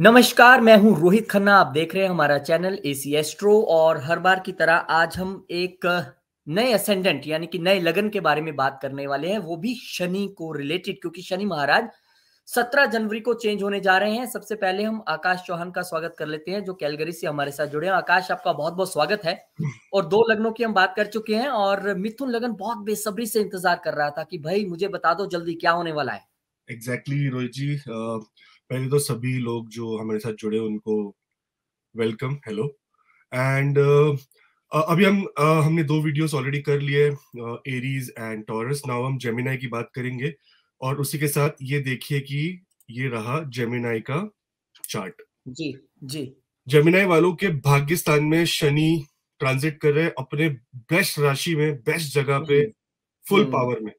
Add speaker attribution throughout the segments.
Speaker 1: नमस्कार मैं हूं रोहित खन्ना आप देख रहे हैं हमारा चैनल एसी एस्ट्रो और हर बार की तरह आज हम एक नए असेंडेंट यानी कि नए लगन के बारे में बात करने वाले हैं वो भी शनि को रिलेटेड क्योंकि शनि महाराज 17 जनवरी को चेंज होने जा रहे हैं सबसे पहले हम आकाश चौहान का स्वागत कर लेते हैं जो कैलगरी से हमारे साथ जुड़े हैं आकाश आपका बहुत बहुत स्वागत है और दो लग्नों की हम बात कर चुके हैं और मिथुन लगन बहुत बेसब्री से इंतजार कर रहा था कि भाई मुझे बता दो जल्दी क्या होने वाला है
Speaker 2: exactly exactly, Rohit ji uh... पहले तो सभी लोग जो हमारे साथ जुड़े उनको वेलकम हेलो एंड अभी हम uh, हमने दो वीडियोस ऑलरेडी कर लिए एरीज एंड टॉरस नाउ हम जेमिनाई की बात करेंगे और उसी के साथ ये देखिए कि ये रहा जेमिनाई का चार्ट जी जी जेमिनाई वालों के भाग्य स्थान में शनि ट्रांजिट कर रहे अपने बेस्ट राशि में बेस्ट जगह पे फुल हम्म। पावर हम्म। में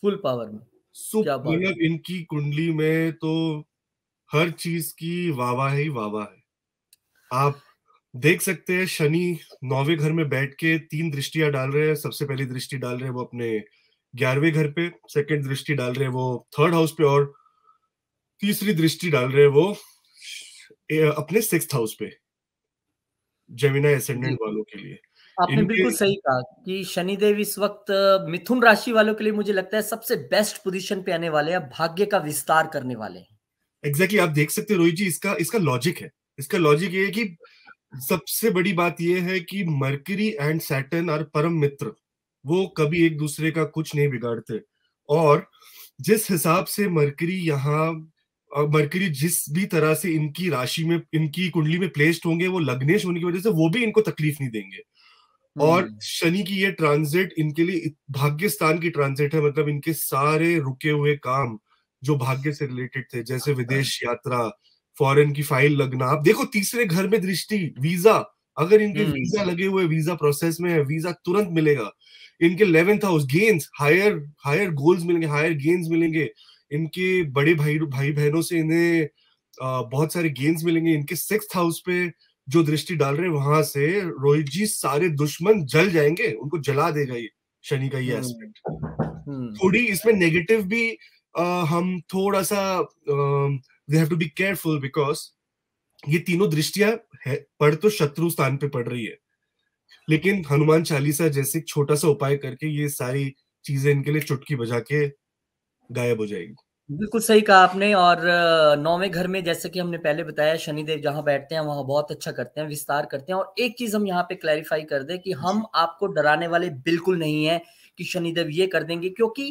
Speaker 2: फुल पावर में सुपर इनकी कुंडली में तो हर चीज की वाह ही वावा है आप देख सकते हैं शनि नौवे घर में बैठ के तीन दृष्टियां डाल रहे हैं सबसे पहली दृष्टि डाल रहे हैं वो अपने ग्यारहवें घर पे सेकंड दृष्टि डाल रहे हैं वो थर्ड हाउस पे और तीसरी दृष्टि डाल रहे हैं वो अपने सिक्स हाउस पे जमीना एसेंडेंट वालों के लिए आपने बिल्कुल सही
Speaker 1: कहा कि शनिदेव इस वक्त मिथुन राशि वालों के लिए मुझे लगता है सबसे बेस्ट पोजीशन पे आने वाले हैं भाग्य का विस्तार करने वाले हैं
Speaker 2: एग्जैक्टली आप देख सकते रोहित जी इसका इसका लॉजिक है इसका लॉजिक ये है कि सबसे बड़ी बात यह है कि मर्करी एंड सैटन आर परम मित्र वो कभी एक दूसरे का कुछ नहीं बिगाड़ते और जिस हिसाब से मरकरी यहाँ मरकरी जिस भी तरह से इनकी राशि में इनकी कुंडली में प्लेस्ड होंगे वो लग्नेश होने की वजह से वो भी इनको तकलीफ नहीं देंगे और हम्म। शनि की ये ट्रांजिट इनके लिए भाग्य स्थान की ट्रांजिट है मतलब इनके सारे रुके हुए काम जो भाग्य से रिलेटेड थे जैसे हाँ, विदेश हाँ। यात्रा फॉरेन की फाइल लगना आप देखो तीसरे घर में दृष्टि वीजा अगर इनके वीजा हम्म। लगे हुए वीजा प्रोसेस में है वीजा तुरंत मिलेगा इनके eleventh house gains higher higher goals मिलेंगे हायर गेन्स मिलेंगे इनके बड़े भाई भाई बहनों से इन्हें बहुत सारे गेन्स मिलेंगे इनके सिक्स हाउस पे जो दृष्टि डाल रहे हैं वहां से रोहित जी सारे दुश्मन जल जाएंगे उनको जला देगा ये शनि का ये एस्पेक्ट हम्म। हम्म। थोड़ी इसमें नेगेटिव भी uh, हम थोड़ा सा we have to be careful because ये तीनों दृष्टियां है पढ़ तो शत्रु स्थान पे पड़ रही है लेकिन हनुमान चालीसा जैसे छोटा सा उपाय करके ये सारी चीजें इनके लिए चुटकी बजा के गायब हो जाएगी
Speaker 1: बिल्कुल सही कहा आपने और नौवें घर में जैसे कि हमने पहले बताया शनिदेव जहां बैठते हैं वहां बहुत अच्छा करते हैं विस्तार करते हैं और एक चीज हम यहाँ पे क्लैरिफाई कर दें कि हम आपको डराने वाले बिल्कुल नहीं है कि शनिदेव ये कर देंगे क्योंकि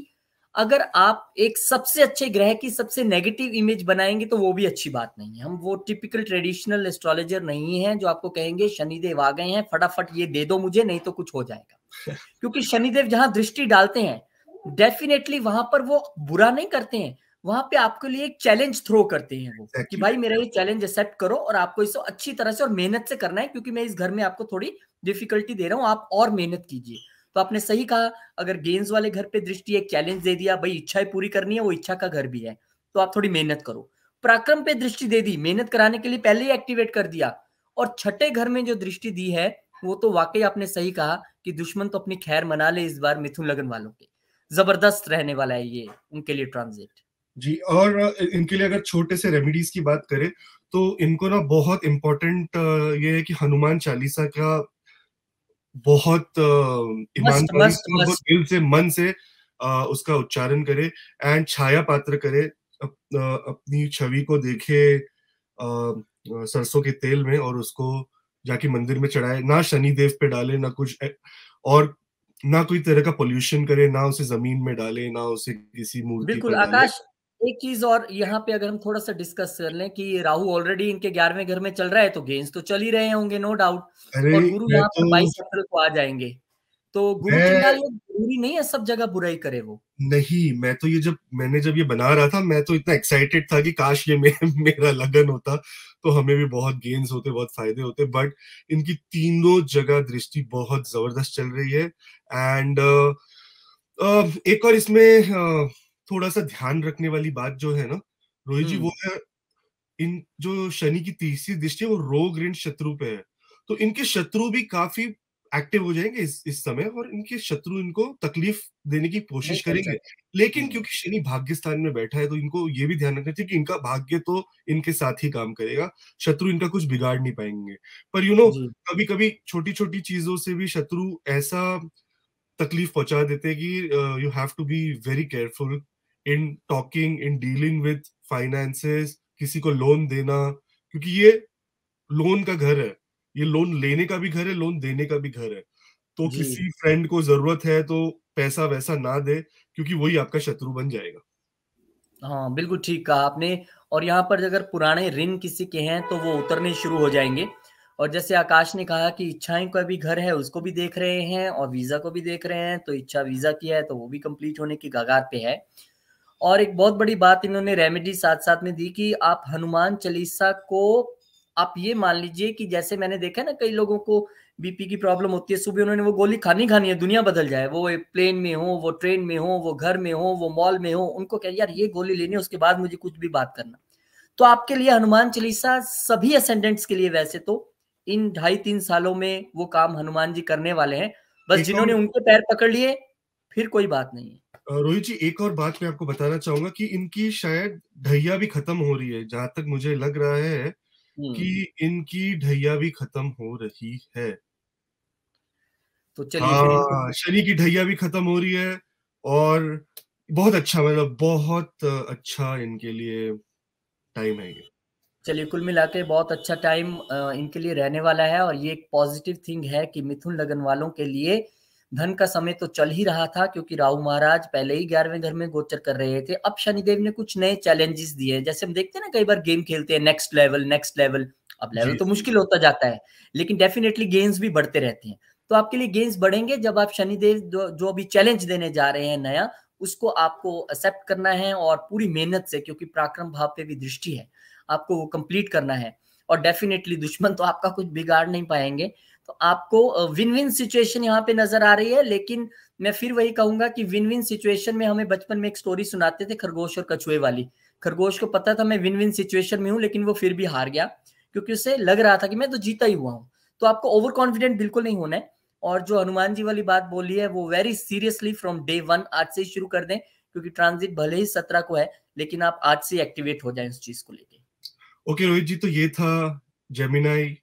Speaker 1: अगर आप एक सबसे अच्छे ग्रह की सबसे नेगेटिव इमेज बनाएंगे तो वो भी अच्छी बात नहीं है हम वो टिपिकल ट्रेडिशनल एस्ट्रोलॉजर नहीं है जो आपको कहेंगे शनिदेव आ गए हैं फटाफट ये दे दो मुझे नहीं तो कुछ हो जाएगा क्योंकि शनिदेव जहां दृष्टि डालते हैं डेफिनेटली वहां पर वो बुरा नहीं करते हैं वहां पे आपके लिए एक चैलेंज थ्रो करते हैं वो कि भाई मेरा ये चैलेंज एक्सेप्ट करो और आपको इसको अच्छी तरह से और मेहनत से करना है क्योंकि मैं इस घर में आपको थोड़ी डिफिकल्टी दे रहा हूँ आप और मेहनत कीजिए तो आपने सही कहा अगर गेंस वाले घर पे दृष्टि एक चैलेंज दे दिया भाई इच्छाएं पूरी करनी है वो इच्छा का घर भी है तो आप थोड़ी मेहनत करो पराक्रम पे दृष्टि दे दी मेहनत कराने के लिए पहले ही एक्टिवेट कर दिया और छठे घर में जो दृष्टि दी है वो तो वाकई आपने सही कहा कि दुश्मन तो अपनी खैर मना ले इस बार मिथुन लगन वालों के जबरदस्त रहने वाला है ये उनके लिए ट्रांजिट
Speaker 2: जी और इनके लिए अगर छोटे से रेमेडीज की बात करें तो इनको ना बहुत इम्पोर्टेंट ये है कि हनुमान चालीसा का बहुत ईमानदारी दिल से मन से उसका उच्चारण करे एंड छाया पात्र करे अपनी छवि को देखे सरसों के तेल में और उसको जाके मंदिर में चढ़ाए ना शनि देव पे डाले ना कुछ और ना कोई तरह का पोल्यूशन करे ना उसे जमीन में डाले ना उसे किसी मूर्ति बिल्कुल आकाश
Speaker 1: एक चीज और यहाँ पे अगर हम थोड़ा सा डिस्कस कर लें कि राहु ऑलरेडी इनके ग्यारहवें घर में चल रहा है तो गेंस तो चल ही रहे होंगे नो डाउट और गुरु यहाँ पर तो बाईस अप्रैल को आ जाएंगे तो गुरु जरूरी नहीं है सब जगह
Speaker 2: बुराई करे वो नहीं मैं तो ये जब मैंने जब ये बना रहा था मैं तो इतना एक्साइटेड था कि काश ये मे, मेरा लगन होता तो हमें भी बहुत गेंस होते बहुत फायदे होते बट इनकी तीनों जगह दृष्टि बहुत जबरदस्त चल रही है एंड uh, uh, एक और इसमें uh, थोड़ा सा ध्यान रखने वाली बात जो है ना रोहित जी हम्म। वो है इन जो शनि की तीसरी दृष्टि है वो रोग ऋण शत्रु पे है तो इनके शत्रु भी काफी एक्टिव हो जाएंगे इस इस समय और इनके शत्रु इनको तकलीफ देने की कोशिश करेंगे लेकिन हम्म। क्योंकि शनि भाग्य स्थान में बैठा है तो इनको ये भी ध्यान रखना चाहिए कि इनका भाग्य तो इनके साथ ही काम करेगा शत्रु इनका कुछ बिगाड़ नहीं पाएंगे पर यू नो कभी कभी छोटी छोटी चीजों से भी शत्रु ऐसा तकलीफ पहुंचा देते हैं कि you have to be very careful in talking in dealing with finances किसी को लोन देना क्योंकि ये लोन का घर है ये लोन लेने का भी घर है लोन देने का भी घर है तो किसी फ्रेंड को जरूरत है तो पैसा वैसा ना दे क्योंकि वही आपका शत्रु बन जाएगा हाँ बिल्कुल ठीक कहा आपने और
Speaker 1: यहाँ पर अगर पुराने ऋण किसी के हैं तो वो उतरने शुरू हो जाएंगे और जैसे आकाश ने कहा कि इच्छाएं का भी घर है उसको भी देख रहे हैं और वीजा को भी देख रहे हैं तो इच्छा वीजा की है तो वो भी कंप्लीट होने की कगार पे है और एक बहुत बड़ी बात इन्होंने रेमेडी साथ साथ में दी कि आप हनुमान चालीसा को आप ये मान लीजिए कि जैसे मैंने देखा ना कई लोगों को बीपी की प्रॉब्लम होती है सुबह उन्होंने वो गोली खानी खानी है दुनिया बदल जाए वो प्लेन में हो वो ट्रेन में हो वो घर में हो वो मॉल में हो उनको कह यार ये गोली लेनी है उसके बाद मुझे कुछ भी बात करना तो आपके लिए हनुमान चालीसा सभी असेंडेंट्स के लिए वैसे तो इन ढाई तीन सालों में वो काम हनुमान जी करने वाले हैं बस जिन्होंने उनके पैर पकड़ लिए
Speaker 2: फिर कोई बात नहीं है रोहित जी एक और बात मैं आपको बताना चाहूंगा कि इनकी शायद ढैया भी खत्म हो रही है जहां तक मुझे लग रहा है हम्म। कि इनकी ढैया भी खत्म हो रही है तो चलिए हाँ, शनि की ढैया भी खत्म हो रही है और बहुत अच्छा मतलब बहुत अच्छा इनके लिए टाइम है ये
Speaker 1: चलिए कुल मिला के बहुत अच्छा टाइम इनके लिए रहने वाला है और ये एक पॉजिटिव थिंग है कि मिथुन लगन वालों के लिए धन का समय तो चल ही रहा था क्योंकि राहु महाराज पहले ही ग्यारहवें घर में गोचर कर रहे थे अब शनिदेव ने कुछ नए चैलेंजेस दिए जैसे हम देखते हैं ना कई बार गेम खेलते हैं नेक्स्ट लेवल नेक्स्ट लेवल अब लेवल तो मुश्किल होता जाता है लेकिन डेफिनेटली गेंस भी बढ़ते रहते हैं तो आपके लिए गेंस बढ़ेंगे जब आप शनिदेव जो, जो अभी चैलेंज देने जा रहे हैं नया उसको आपको एक्सेप्ट करना है और पूरी मेहनत से क्योंकि पराक्रम भाव पे भी दृष्टि है आपको वो कंप्लीट करना है और डेफिनेटली दुश्मन तो आपका कुछ बिगाड़ नहीं पाएंगे तो आपको विन विन सिचुएशन यहाँ पे नजर आ रही है लेकिन मैं फिर वही कहूंगा कि विन विन सिचुएशन में हमें बचपन में एक स्टोरी सुनाते थे खरगोश और कछुए वाली खरगोश को पता था मैं विन विन सिचुएशन में हूँ लेकिन वो फिर भी हार गया क्योंकि उसे लग रहा था कि मैं तो जीता ही हुआ हूँ तो आपको ओवर कॉन्फिडेंट बिल्कुल नहीं होना है और जो हनुमान जी वाली बात बोली है वो very seriously from day one आज से ही शुरू कर दें क्योंकि ट्रांजिट भले ही सत्रह को है लेकिन आप आज से एक्टिवेट हो जाए उस चीज को
Speaker 2: लेके ओके okay, रोहित जी तो ये था जेमिनाई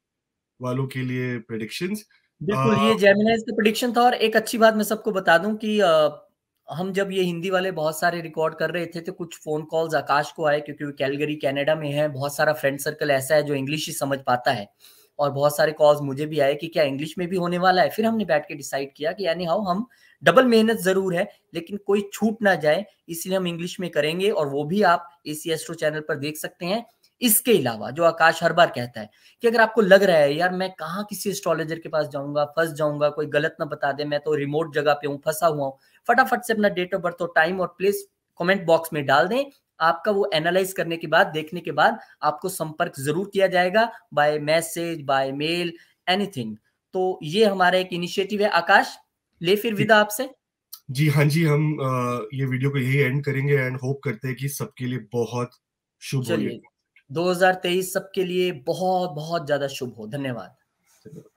Speaker 2: वालों के लिए प्रेडिक्शंस बिल्कुल ये
Speaker 1: जेमिनाइज का प्रेडिक्शन था और एक अच्छी बात मैं सबको बता दूं कि आ, हम जब ये हिंदी वाले बहुत सारे रिकॉर्ड कर रहे थे तो कुछ फोन कॉल्स आकाश को आए क्योंकि वो कैलगरी कनाडा में है बहुत सारा फ्रेंड सर्कल ऐसा है जो इंग्लिश ही समझ पाता है और बहुत सारे कॉल्स मुझे भी आए कि क्या इंग्लिश में भी होने वाला है फिर हमने बैठ के डिसाइड किया कि यानी हाउ हम डबल मेहनत जरूर है लेकिन कोई छूट ना जाए इसलिए हम इंग्लिश में करेंगे और वो भी आप ए एस्ट्रो चैनल पर देख सकते हैं इसके अलावा जो आकाश हर बार कहता है कि अगर आपको लग रहा है यार मैं कहाँ किसी एस्ट्रोलॉजर के पास जाऊंगा फंस जाऊंगा कोई गलत ना बता दे मैं तो रिमोट जगह पे हूँ फंसा हुआ हूँ फटाफट से अपना डेट ऑफ बर्थ और टाइम और प्लेस कमेंट बॉक्स में डाल दें आपका वो एनालाइज करने के बाद देखने के बाद आपको संपर्क जरूर किया जाएगा by message by mail anything तो ये हमारा एक इनिशिएटिव है आकाश ले फिर विदा आपसे
Speaker 2: जी हाँ जी हम आ, ये वीडियो को यही एंड करेंगे एंड होप करते हैं कि सबके लिए बहुत शुभ चलिए
Speaker 1: 2023 सबके लिए बहुत बहुत ज्यादा शुभ हो धन्यवाद